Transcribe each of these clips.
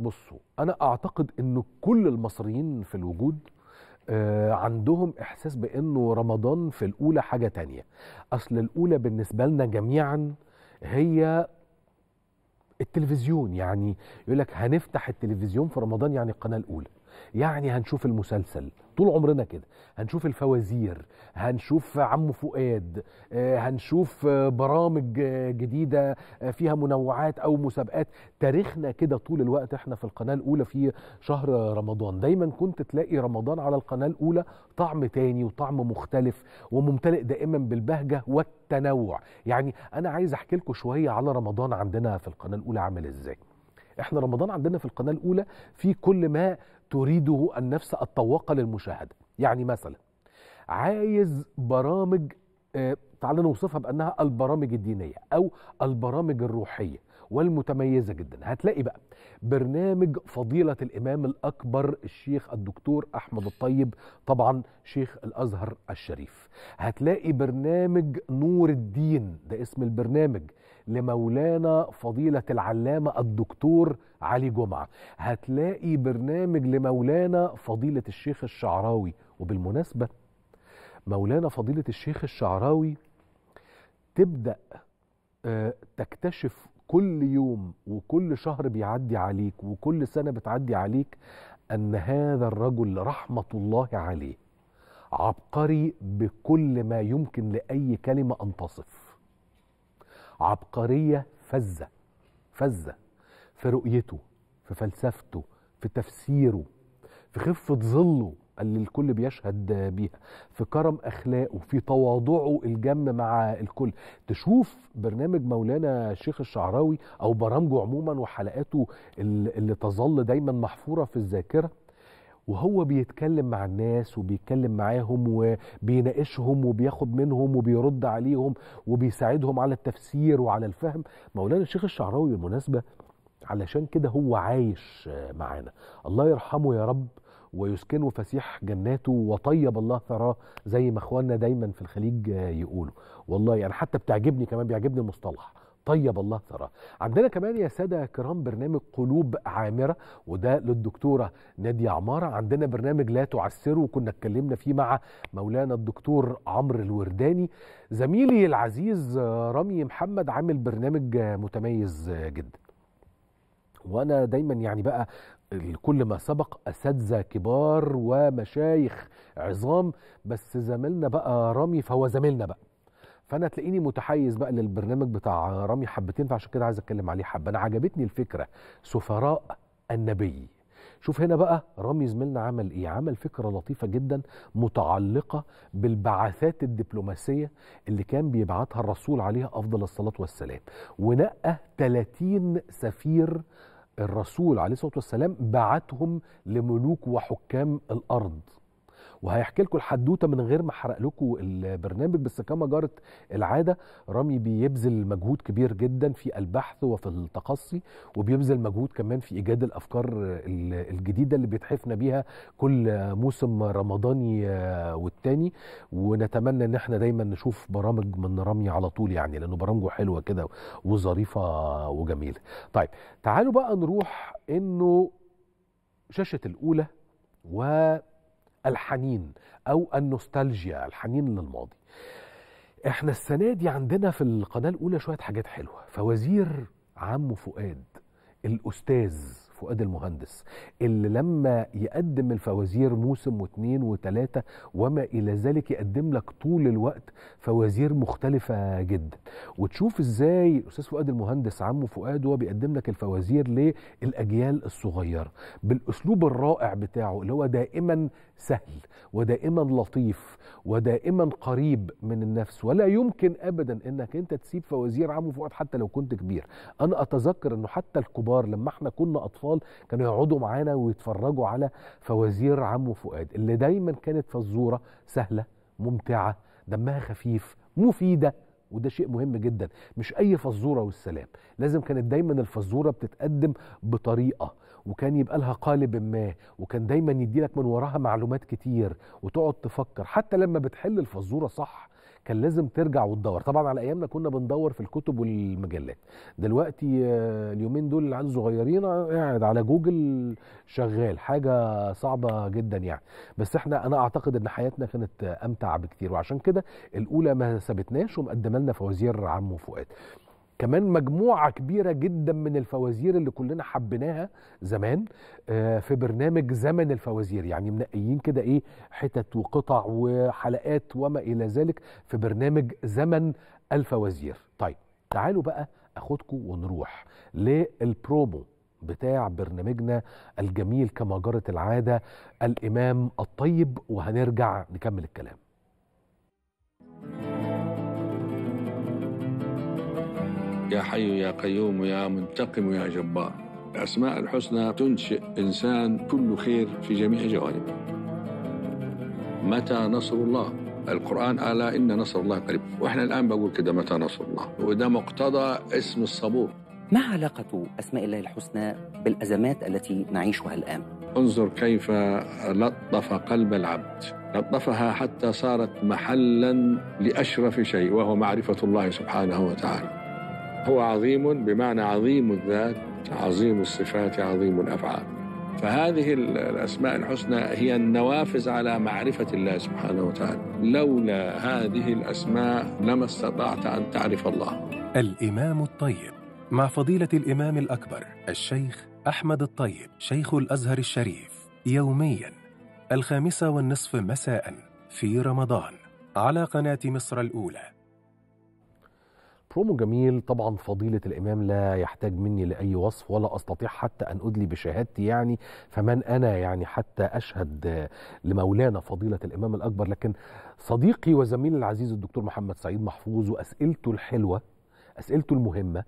بصوا انا اعتقد ان كل المصريين في الوجود آه، عندهم احساس بانه رمضان في الاولى حاجه تانية اصل الاولى بالنسبه لنا جميعا هي التلفزيون يعني يقول لك هنفتح التلفزيون في رمضان يعني القناه الاولى يعني هنشوف المسلسل طول عمرنا كده هنشوف الفوازير هنشوف عمو فؤاد آه، هنشوف آه، برامج آه، جديدة فيها منوعات أو مسابقات تاريخنا كده طول الوقت احنا في القناة الأولى في شهر رمضان دايما كنت تلاقي رمضان على القناة الأولى طعم تاني وطعم مختلف وممتلئ دائما بالبهجة والتنوع يعني أنا عايز أحكي لكم شوية على رمضان عندنا في القناة الأولى عامل إزاي احنا رمضان عندنا في القناه الاولى في كل ما تريده النفس الطوقة للمشاهدة يعني مثلا عايز برامج آه، تعال نوصفها بأنها البرامج الدينية أو البرامج الروحية والمتميزة جدا هتلاقي بقى برنامج فضيلة الإمام الأكبر الشيخ الدكتور أحمد الطيب طبعا شيخ الأزهر الشريف هتلاقي برنامج نور الدين ده اسم البرنامج لمولانا فضيلة العلامة الدكتور علي جمعه هتلاقي برنامج لمولانا فضيله الشيخ الشعراوي وبالمناسبه مولانا فضيله الشيخ الشعراوي تبدا آه، تكتشف كل يوم وكل شهر بيعدي عليك وكل سنه بتعدي عليك ان هذا الرجل رحمه الله عليه عبقري بكل ما يمكن لاي كلمه ان تصف عبقريه فزه فزه في رؤيته في فلسفته في تفسيره في خفة ظله اللي الكل بيشهد بيها في كرم اخلاقه في تواضعه الجم مع الكل تشوف برنامج مولانا الشيخ الشعراوي او برامجه عموما وحلقاته اللي تظل دايما محفوره في الذاكره وهو بيتكلم مع الناس وبيتكلم معاهم وبيناقشهم وبياخد منهم وبيرد عليهم وبيساعدهم على التفسير وعلى الفهم مولانا الشيخ الشعراوي بالمناسبه علشان كده هو عايش معانا الله يرحمه يا رب ويسكنه فسيح جناته وطيب الله ثراه زي ما اخواننا دايما في الخليج يقولوا والله يعني حتى بتعجبني كمان بيعجبني المصطلح طيب الله ثراه عندنا كمان يا ساده كرام برنامج قلوب عامره وده للدكتوره ناديه عماره عندنا برنامج لا تعسره وكنا اتكلمنا فيه مع مولانا الدكتور عمرو الورداني زميلي العزيز رامي محمد عامل برنامج متميز جدا وانا دايما يعني بقى كل ما سبق اساتذه كبار ومشايخ عظام بس زميلنا بقى رامي فهو زميلنا بقى فانا تلاقيني متحيز بقى للبرنامج بتاع رامي حبتين فعشان كده عايز اتكلم عليه حبه انا عجبتني الفكره سفراء النبي شوف هنا بقى رامي زميلنا عمل ايه عمل فكره لطيفه جدا متعلقه بالبعثات الدبلوماسيه اللي كان بيبعتها الرسول عليها افضل الصلاه والسلام ونقى 30 سفير الرسول عليه الصلاه والسلام بعتهم لملوك وحكام الارض وهيحكي لكم الحدوته من غير ما احرق لكم البرنامج بس كما جرت العاده رامي بيبذل مجهود كبير جدا في البحث وفي التقصي وبيبذل مجهود كمان في ايجاد الافكار الجديده اللي بيتحفنا بيها كل موسم رمضاني آه، والتاني ونتمنى ان احنا دايما نشوف برامج من رامي على طول يعني لانه برامجه حلوه كده وظريفه وجميله. طيب تعالوا بقى نروح انه شاشه الاولى و الحنين او النوستالجيا الحنين للماضي احنا السنه دي عندنا في القناه الاولى شويه حاجات حلوه فوزير عمو فؤاد الاستاذ فؤاد المهندس اللي لما يقدم الفوازير موسم واثنين وثلاثة وما إلى ذلك يقدم لك طول الوقت فوازير مختلفة جدا وتشوف إزاي الأستاذ فؤاد المهندس عمه فؤاد هو بيقدم لك الفوازير للأجيال الصغيرة بالأسلوب الرائع بتاعه اللي هو دائما سهل ودائما لطيف ودائما قريب من النفس ولا يمكن أبدا أنك أنت تسيب فوازير عمه فؤاد حتى لو كنت كبير أنا أتذكر أنه حتى الكبار لما احنا كنا أطفال الاطفال كانوا يقعدوا معانا ويتفرجوا على فوازير عمو فؤاد اللي دايما كانت فزوره سهله ممتعه دمها خفيف مفيده وده شيء مهم جدا مش اي فزوره والسلام لازم كانت دايما الفزوره بتتقدم بطريقه وكان يبقى لها قالب ما وكان دايما يديلك من وراها معلومات كتير وتقعد تفكر حتى لما بتحل الفزوره صح كان لازم ترجع وتدور طبعا على ايامنا كنا بندور في الكتب والمجلات دلوقتي آه، اليومين دول العيال صغيرين آه، قاعد على جوجل شغال حاجه صعبه جدا يعني بس احنا انا اعتقد ان حياتنا كانت امتع بكتير وعشان كده الاولى ما سابتناش ومقدمه لنا فوازير عمو فؤاد كمان مجموعة كبيرة جدا من الفوازير اللي كلنا حبيناها زمان آه، في برنامج زمن الفوازير يعني منقيين كده ايه حتت وقطع وحلقات وما الى ذلك في برنامج زمن الفوازير طيب تعالوا بقى اخدكم ونروح للبرومو بتاع برنامجنا الجميل كما جرت العادة الإمام الطيب وهنرجع نكمل الكلام يا حي يا قيوم يا منتقم يا جبار الأسماء الحسنى تنشئ إنسان كله خير في جميع جوانبه متى نصر الله القرآن ألا إن نصر الله قريب وإحنا الآن بقول كده متى نصر الله وده مقتضى اسم الصبور ما علاقة أسماء الله الحسنى بالأزمات التي نعيشها الآن؟ انظر كيف لطف قلب العبد لطفها حتى صارت محلا لأشرف شيء وهو معرفة الله سبحانه وتعالى هو عظيم بمعنى عظيم الذات عظيم الصفات عظيم الافعال فهذه الاسماء الحسنى هي النوافذ على معرفه الله سبحانه وتعالى لولا هذه الاسماء لما استطعت ان تعرف الله الامام الطيب مع فضيله الامام الاكبر الشيخ احمد الطيب شيخ الازهر الشريف يوميا الخامسه والنصف مساء في رمضان على قناه مصر الاولى برومو جميل طبعا فضيلة الإمام لا يحتاج مني لأي وصف ولا أستطيع حتى أن أدلي بشهادتي يعني فمن أنا يعني حتى أشهد لمولانا فضيلة الإمام الأكبر لكن صديقي وزميلي العزيز الدكتور محمد سعيد محفوظ وأسئلته الحلوة أسئلته المهمة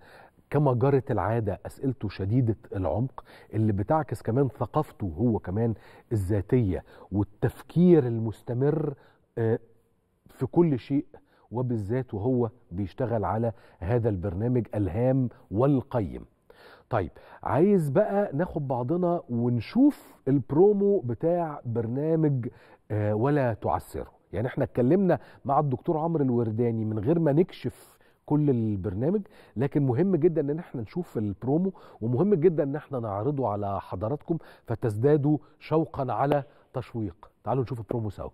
كما جرت العادة أسئلته شديدة العمق اللي بتعكس كمان ثقافته هو كمان الذاتية والتفكير المستمر آه، في كل شيء وبالذات وهو بيشتغل على هذا البرنامج الهام والقيم طيب عايز بقى ناخد بعضنا ونشوف البرومو بتاع برنامج آه، ولا تعسره يعني احنا اتكلمنا مع الدكتور عمرو الورداني من غير ما نكشف كل البرنامج لكن مهم جدا ان احنا نشوف البرومو ومهم جدا ان احنا نعرضه على حضراتكم فتزدادوا شوقا على تشويق تعالوا نشوف البرومو سوا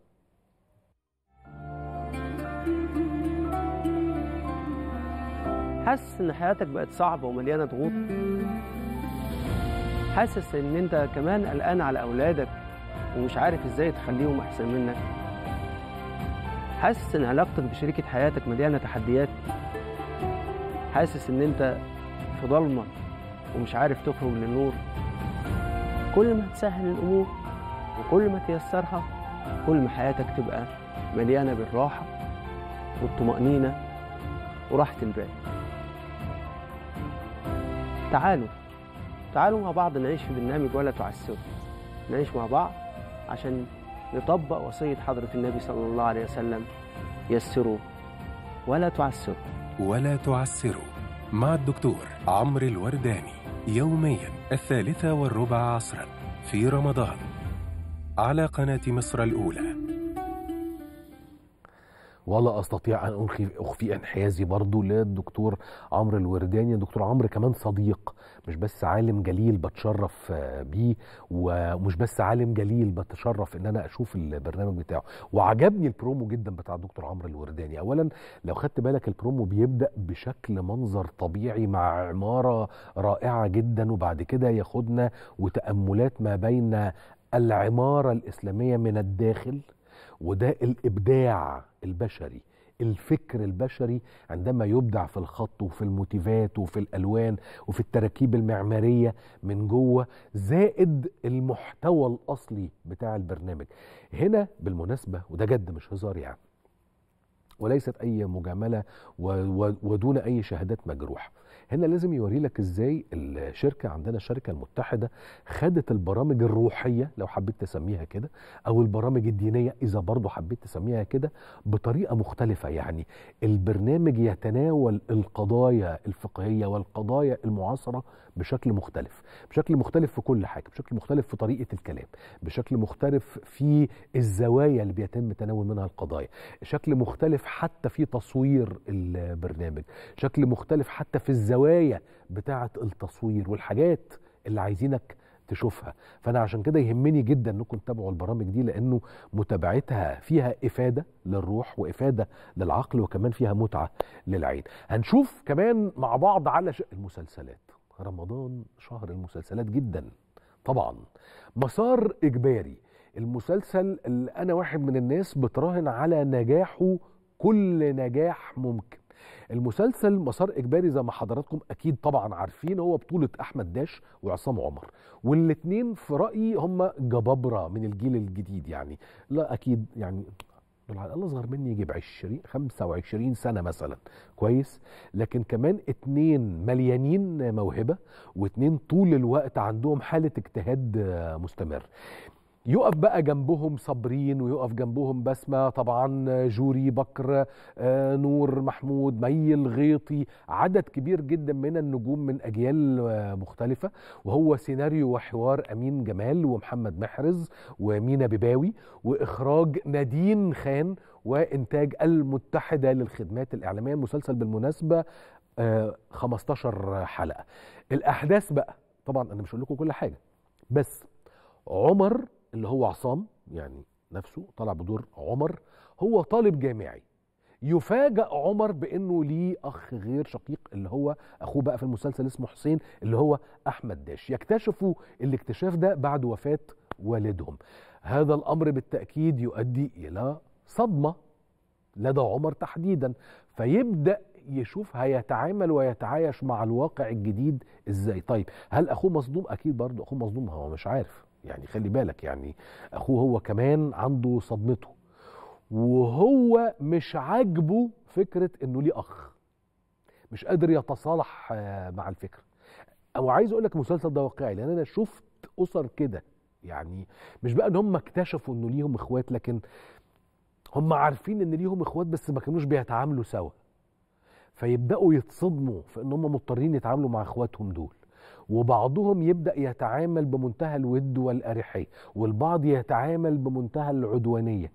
حاسس ان حياتك بقت صعبه ومليانه ضغوط حاسس ان انت كمان قلقان على اولادك ومش عارف ازاي تخليهم احسن منك حاسس ان علاقتك بشريكه حياتك مليانه تحديات حاسس ان انت في ضلمه ومش عارف تخرج للنور كل ما تسهل الامور وكل ما تيسرها كل ما حياتك تبقى مليانه بالراحه والطمانينه وراحه البال تعالوا تعالوا مع بعض نعيش في برنامج ولا تعسروا نعيش مع بعض عشان نطبق وصية حضرة النبي صلى الله عليه وسلم يسروا ولا تعسروا ولا تعسروا مع الدكتور عمرو الورداني يوميا الثالثة والربع عصرا في رمضان على قناة مصر الأولى ولا استطيع ان اخفي اخفي انحيازي برضه للدكتور عمرو الورداني الدكتور عمرو كمان صديق مش بس عالم جليل بتشرف آه، بيه ومش بس عالم جليل بتشرف ان انا اشوف البرنامج بتاعه وعجبني البرومو جدا بتاع الدكتور عمرو الورداني اولا لو خدت بالك البرومو بيبدا بشكل منظر طبيعي مع عماره رائعه جدا وبعد كده ياخدنا وتاملات ما بين العماره الاسلاميه من الداخل وده الابداع البشري الفكر البشري عندما يبدع في الخط وفي الموتيفات وفي الالوان وفي التراكيب المعماريه من جوه زائد المحتوى الاصلي بتاع البرنامج هنا بالمناسبه وده جد مش هزار يعني وليست اي مجامله ودون اي شهادات مجروحه هنا لازم يوري لك ازاي الشركه عندنا الشركه المتحده خدت البرامج الروحيه لو حبيت تسميها كده او البرامج الدينيه اذا برضه حبيت تسميها كده بطريقه مختلفه يعني البرنامج يتناول القضايا الفقهيه والقضايا المعاصره بشكل مختلف بشكل مختلف في كل حاجه بشكل مختلف في طريقه الكلام بشكل مختلف في الزوايا اللي بيتم تناول منها القضايا شكل مختلف حتى في تصوير البرنامج شكل مختلف حتى في الزوايا الزوايا بتاعه التصوير والحاجات اللي عايزينك تشوفها فانا عشان كده يهمني جدا انكم تتابعوا البرامج دي لانه متابعتها فيها افاده للروح وافاده للعقل وكمان فيها متعه للعين هنشوف كمان مع بعض على ش... المسلسلات رمضان شهر المسلسلات جدا طبعا مسار اجباري المسلسل اللي انا واحد من الناس بتراهن على نجاحه كل نجاح ممكن المسلسل مسار اجباري زي ما حضراتكم اكيد طبعا عارفين هو بطوله احمد داش وعصام عمر والاثنين في رايي هم جبابره من الجيل الجديد يعني لا اكيد يعني دول على الاقل اصغر مني يجيب 20 25 سنه مثلا كويس لكن كمان اتنين مليانين موهبه واتنين طول الوقت عندهم حاله اجتهاد مستمر يقف بقى جنبهم صابرين ويقف جنبهم بسمة طبعا جوري بكر آه، نور محمود مي الغيطي عدد كبير جدا من النجوم من أجيال آه، مختلفة وهو سيناريو وحوار أمين جمال ومحمد محرز ومينا بباوي وإخراج نادين خان وإنتاج المتحدة للخدمات الإعلامية المسلسل بالمناسبة 15 آه، حلقة الأحداث بقى طبعا أنا مش هقول لكم كل حاجة بس عمر اللي هو عصام يعني نفسه طلع بدور عمر هو طالب جامعي يفاجأ عمر بأنه ليه أخ غير شقيق اللي هو أخوه بقى في المسلسل اسمه حسين اللي هو أحمد داش يكتشفوا الاكتشاف ده بعد وفاة والدهم هذا الأمر بالتأكيد يؤدي إلى صدمة لدى عمر تحديدا فيبدأ يشوف هيتعامل ويتعايش مع الواقع الجديد ازاي طيب هل اخوه مصدوم اكيد برضه اخوه مصدوم هو مش عارف يعني خلي بالك يعني اخوه هو كمان عنده صدمته وهو مش عاجبه فكره انه ليه اخ مش قادر يتصالح آه، مع الفكره او عايز اقول لك المسلسل ده واقعي لان انا شفت اسر كده يعني مش بقى ان هم اكتشفوا انه ليهم اخوات لكن هم عارفين ان ليهم اخوات بس ما كانوش بيتعاملوا سوا فيبداوا يتصدموا في ان هم مضطرين يتعاملوا مع اخواتهم دول وبعضهم يبدا يتعامل بمنتهى الود والاريحيه والبعض يتعامل بمنتهى العدوانيه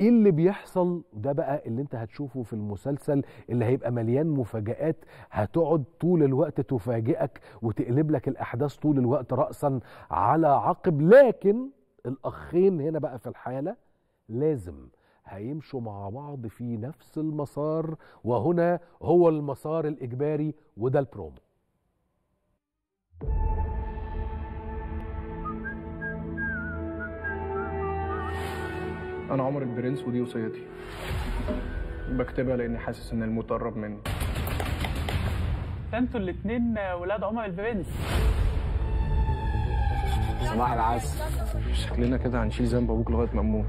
ايه اللي بيحصل ده بقى اللي انت هتشوفه في المسلسل اللي هيبقى مليان مفاجآت هتقعد طول الوقت تفاجئك وتقلب لك الاحداث طول الوقت رأسا على عقب لكن الاخين هنا بقى في الحالة لازم هيمشوا مع بعض في نفس المسار وهنا هو المسار الاجباري وده البرومو أنا عمر البرنس ودي وصيتي بكتبها لأني حاسس إن الموت قرب مني أنتوا الاتنين ولاد عمر البرنس صباح العسل شكلنا كده هنشيل ذنب أبوك لغاية ما نموت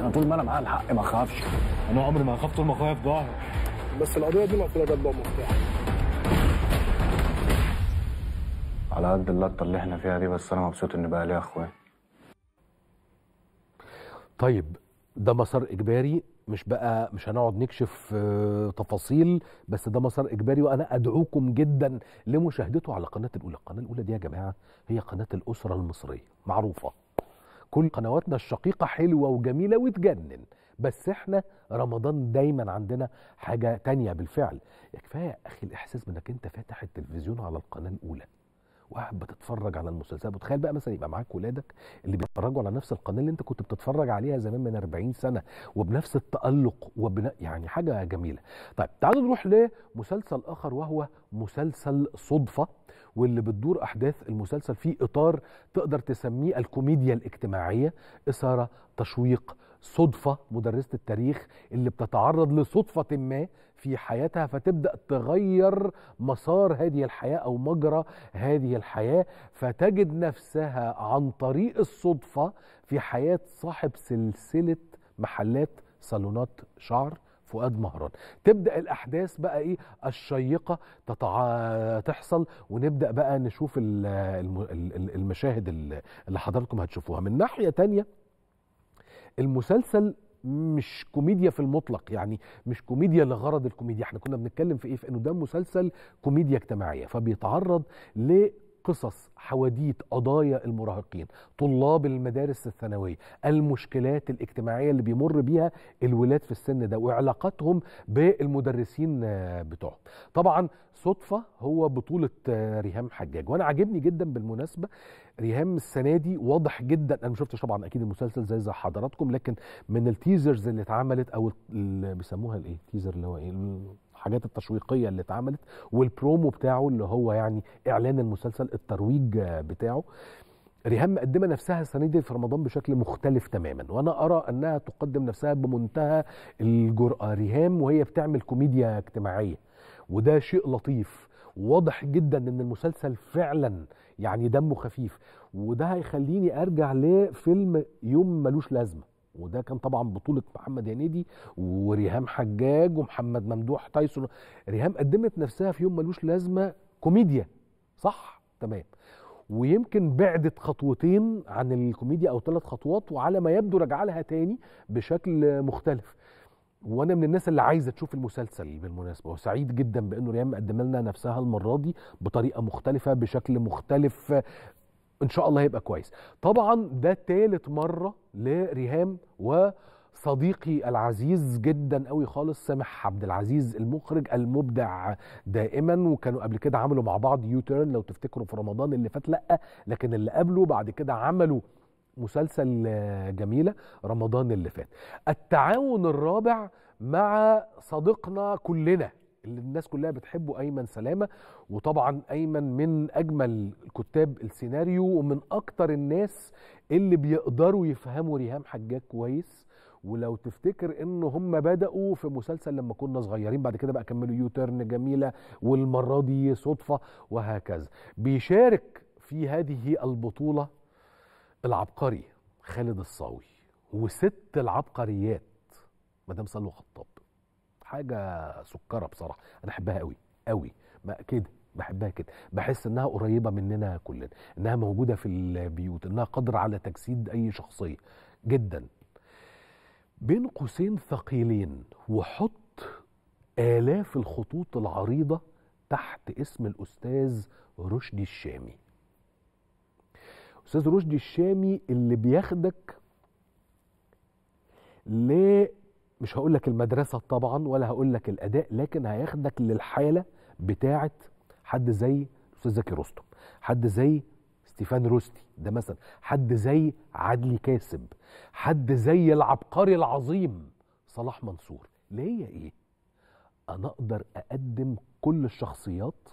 أنا طول ما أنا معايا الحق ما أخافش أنا عمري ما أخاف طول ما أخويا في ظهري بس القضية دي مقفولة جنب مفتاح على قد اللقطة اللي احنا فيها دي بس أنا مبسوط إن بقى لي أخويا طيب ده مسار إجباري مش بقى مش هنقعد نكشف آه، تفاصيل بس ده مسار اجباري وانا ادعوكم جدا لمشاهدته على قناه الاولى، القناه الاولى دي يا جماعه هي قناه الاسره المصريه معروفه. كل قنواتنا الشقيقه حلوه وجميله وتجنن بس احنا رمضان دايما عندنا حاجه تانية بالفعل، كفايه يا اخي الاحساس بانك انت فاتح التلفزيون على القناه الاولى. وقاعد بتتفرج على المسلسلات وتخيل بقى مثلا يبقى معاك ولادك اللي بيتفرجوا على نفس القناه اللي انت كنت بتتفرج عليها زمان من 40 سنه وبنفس التالق وبن... يعني حاجه جميله طيب تعالوا نروح لمسلسل اخر وهو مسلسل صدفه واللي بتدور احداث المسلسل في اطار تقدر تسميه الكوميديا الاجتماعيه اثاره تشويق صدفه مدرسه التاريخ اللي بتتعرض لصدفه ما في حياتها فتبدا تغير مسار هذه الحياه او مجرى هذه الحياه فتجد نفسها عن طريق الصدفه في حياه صاحب سلسله محلات صالونات شعر فؤاد مهران تبدا الاحداث بقى ايه الشيقه تتع... تحصل ونبدا بقى نشوف المشاهد اللي حضراتكم هتشوفوها من ناحيه تانية المسلسل مش كوميديا في المطلق يعني مش كوميديا لغرض الكوميديا احنا كنا بنتكلم في ايه في انه ده مسلسل كوميديا اجتماعيه فبيتعرض ل قصص حواديت قضايا المراهقين طلاب المدارس الثانوية المشكلات الاجتماعية اللي بيمر بيها الولاد في السن ده وعلاقتهم بالمدرسين بتوعهم طبعا صدفة هو بطولة ريهام حجاج وانا عاجبني جدا بالمناسبة ريهام السنة دي واضح جدا انا مشفتش طبعا اكيد المسلسل زي زي حضراتكم لكن من التيزرز اللي اتعملت او بيسموها الايه تيزر اللي هو ايه الحاجات التشويقيه اللي اتعملت والبرومو بتاعه اللي هو يعني اعلان المسلسل الترويج بتاعه ريهام مقدمه نفسها السنه دي في رمضان بشكل مختلف تماما وانا ارى انها تقدم نفسها بمنتهى الجراه ريهام وهي بتعمل كوميديا اجتماعيه وده شيء لطيف واضح جدا ان المسلسل فعلا يعني دمه خفيف وده هيخليني ارجع لفيلم يوم ملوش لازمه وده كان طبعا بطوله محمد هنيدي وريهام حجاج ومحمد ممدوح تايسون ريهام قدمت نفسها في يوم ملوش لازمه كوميديا صح تمام ويمكن بعدت خطوتين عن الكوميديا او ثلاث خطوات وعلى ما يبدو رجع لها تاني بشكل مختلف وانا من الناس اللي عايزه تشوف المسلسل بالمناسبه وسعيد جدا بانه ريان قدم لنا نفسها المره دي بطريقه مختلفه بشكل مختلف ان شاء الله هيبقى كويس طبعا ده ثالث مره لريهام وصديقي العزيز جدا قوي خالص سامح عبد العزيز المخرج المبدع دائما وكانوا قبل كده عملوا مع بعض يو تيرن لو تفتكروا في رمضان اللي فات لا لكن اللي قبله بعد كده عملوا مسلسل جميله رمضان اللي فات التعاون الرابع مع صديقنا كلنا اللي الناس كلها بتحبه ايمن سلامه وطبعا ايمن من اجمل كتاب السيناريو ومن اكتر الناس اللي بيقدروا يفهموا ريهام حجاج كويس ولو تفتكر ان هم بداوا في مسلسل لما كنا صغيرين بعد كده بقى كملوا يو تيرن جميله والمره دي صدفه وهكذا بيشارك في هذه البطوله العبقري خالد الصاوي وست العبقريات مدام سلوى خطاب حاجه سكره بصراحه انا احبها قوي قوي كده بحبها كده بحس انها قريبه مننا كلنا انها موجوده في البيوت انها قادره على تجسيد اي شخصيه جدا بين قوسين ثقيلين وحط آلاف الخطوط العريضة تحت اسم الأستاذ رشدي الشامي أستاذ رشدي الشامي اللي بياخدك مش هقول لك المدرسه طبعا ولا هقول لك الاداء لكن هياخدك للحاله بتاعه حد زي أستاذ زكي رستم حد زي ستيفان روستي ده مثلا حد زي عدلي كاسب حد زي العبقري العظيم صلاح منصور ليا ايه انا اقدر اقدم كل الشخصيات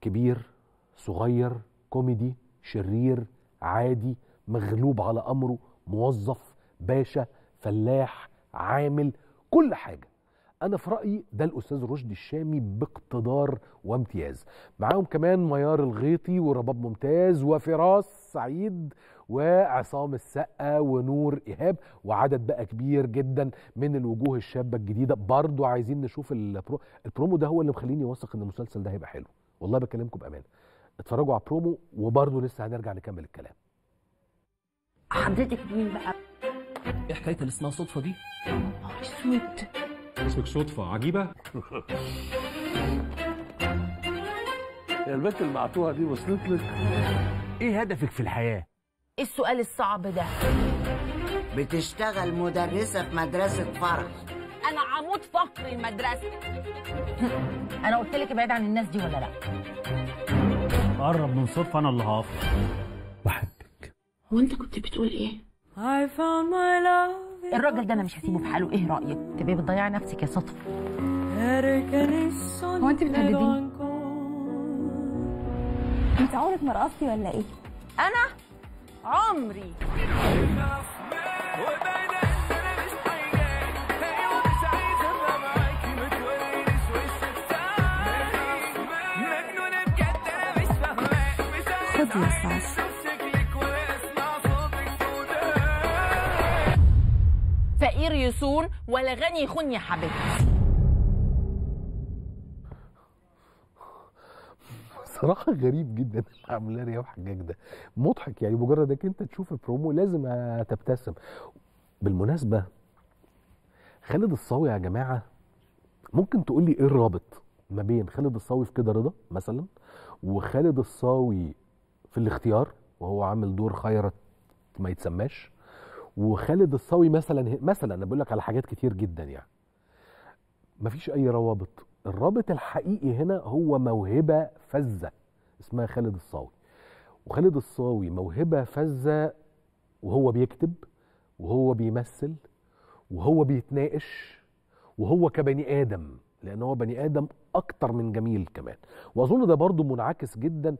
كبير صغير كوميدي شرير عادي مغلوب على امره موظف باشا فلاح عامل كل حاجه انا في رايي ده الاستاذ رشدي الشامي باقتدار وامتياز معاهم كمان ميار الغيطي ورباب ممتاز وفراس سعيد وعصام السقا ونور ايهاب وعدد بقى كبير جدا من الوجوه الشابه الجديده برضو عايزين نشوف البرو... البرومو ده هو اللي مخليني واثق ان المسلسل ده هيبقى حلو والله بكلمكم بامانه اتفرجوا على برومو وبرضو لسه هنرجع نكمل الكلام حضرتك مين بقى ايه حكايه اللي اسمها صدفه دي؟ اسود اسمك صدفه عجيبه؟ يا البنت بعتوها دي وصلت لك ايه هدفك في الحياه؟ ايه السؤال الصعب ده؟ بتشتغل مدرسه في مدرسه فرح انا عمود فقر المدرسه انا قلت لك ابعد عن الناس دي ولا لا؟ قرب من صدفه انا اللي هقف بحبك هو انت كنت بتقول ايه؟ I found my love الراجل ده انا مش هسيبه في حاله ايه رايك تبقي بتضيع نفسك يا سطف هو انت بتهدديني انت عمرك ما رقصتي ولا ايه انا عمري خدي يا سعد الفقير يسون ولا غني يخون يا حبيبتي صراحه غريب جدا اللي عاملاه ريهام حجاج ده مضحك يعني مجرد انك انت تشوف البرومو لازم هتبتسم بالمناسبه خالد الصاوي يا جماعه ممكن تقول لي ايه الرابط ما بين خالد الصاوي في كده رضا مثلا وخالد الصاوي في الاختيار وهو عامل دور خيرت ما يتسماش وخالد الصاوي مثلا مثلا انا بقول لك على حاجات كتير جدا يعني مفيش اي روابط الرابط الحقيقي هنا هو موهبه فذه اسمها خالد الصاوي وخالد الصاوي موهبه فذه وهو بيكتب وهو بيمثل وهو بيتناقش وهو كبني ادم لان هو بني ادم اكتر من جميل كمان واظن ده برضو منعكس جدا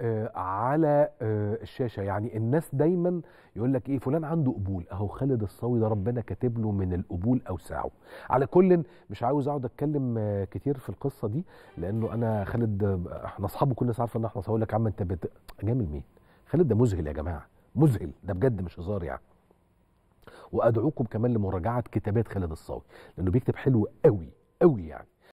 آه، على آه، الشاشه يعني الناس دايما يقول لك ايه فلان عنده قبول اهو خالد الصاوي ده ربنا كاتب له من القبول اوسعه على كل مش عاوز اقعد اتكلم آه، كتير في القصه دي لانه انا خالد احنا اصحابه كل الناس عارفه ان احنا اقول لك يا عم انت بت... جامل مين خالد ده مذهل يا جماعه مذهل ده بجد مش هزار يعني وادعوكم كمان لمراجعه كتابات خالد الصاوي لانه بيكتب حلو قوي قوي يعني